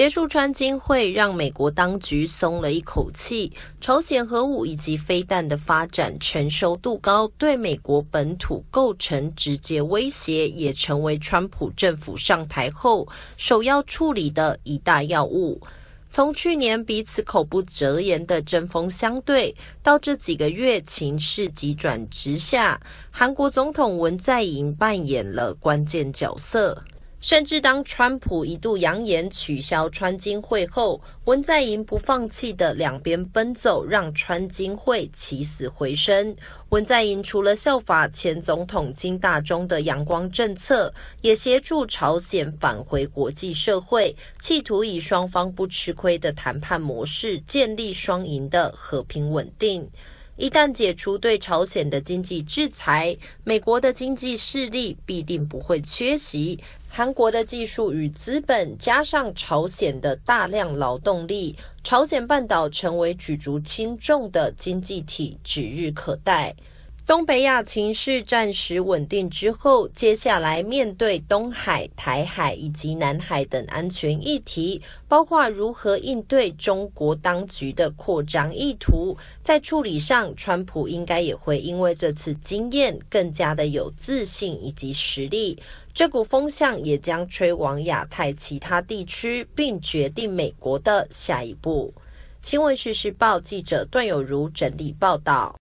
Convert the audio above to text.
结束川金会让美国当局松了一口气。朝鲜核武以及飞弹的发展成熟度高，对美国本土构成直接威胁，也成为川普政府上台后首要处理的一大要务。从去年彼此口不择言的针锋相对，到这几个月情势急转直下，韩国总统文在寅扮演了关键角色。甚至当川普一度扬言取消川金会后，文在寅不放弃的两边奔走，让川金会起死回生。文在寅除了效法前总统金大中的阳光政策，也协助朝鲜返回国际社会，企图以双方不吃亏的谈判模式建立双赢的和平稳定。一旦解除对朝鲜的经济制裁，美国的经济势力必定不会缺席。韩国的技术与资本，加上朝鲜的大量劳动力，朝鲜半岛成为举足轻重的经济体指日可待。东北亚情势暂时稳定之后，接下来面对东海、台海以及南海等安全议题，包括如何应对中国当局的扩张意图，在处理上，川普应该也会因为这次经验更加的有自信以及实力。这股风向也将吹往亚太其他地区，并决定美国的下一步。新闻视时报记者段有如整理报道。